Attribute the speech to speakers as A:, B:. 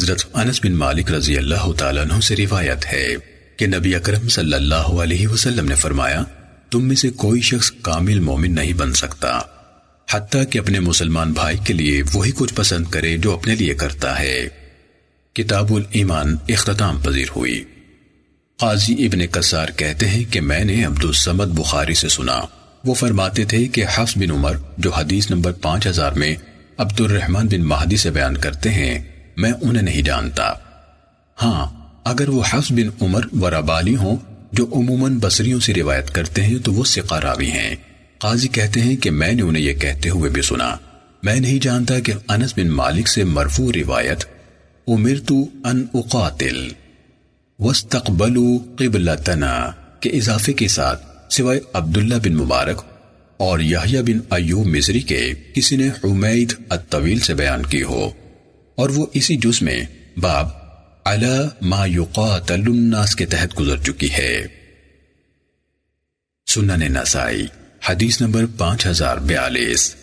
A: हजरत अनस बिन मालिक रजी अल्लाह तु से रिवायत है कि नबी अकरम सल्लल्लाहु अलैहि वसल्लम ने फरमाया तुम में से कोई शख्स कामिल मोमिन नहीं बन सकता हती कि अपने मुसलमान भाई के लिए वही कुछ पसंद करे जो अपने लिए करता है किताबुल ईमान अख्ताम पजीर हुई काजी इबन कसार कहते हैं कि मैंने अब्दुलसमद बुखारी से सुना वो फरमाते थे कि हफ्स बिन उमर जो हदीस नंबर पांच हजार में अब्दुलरहमान बिन महदी से बयान करते हैं मैं उन्हें नहीं जानता हाँ अगर वो हफ्स बिन उमर व रबाली हों जो उमूमन बसरियों से रिवायत करते हैं तो वो सिका रावी हैं काजी कहते हैं कि मैंने उन्हें यह कहते हुए भी सुना मैं नहीं जानता कि अनस बिन मालिक से मरफू रिवायत उमिरतु अन उकातिल वस्तकबलु किबलतना के इजाफे के साथ सिवाय अब्दुल्ला बिन मुबारक और यहिया बिन अयूब मिजरी के किसी ने हुमैद अतवील से बयान की हो और वो इसी जुज में बाब अला मा युकातलुन्नास के तहत गुजर चुकी है सुनन नसाई हदीस नंबर पांच हजार बयालीस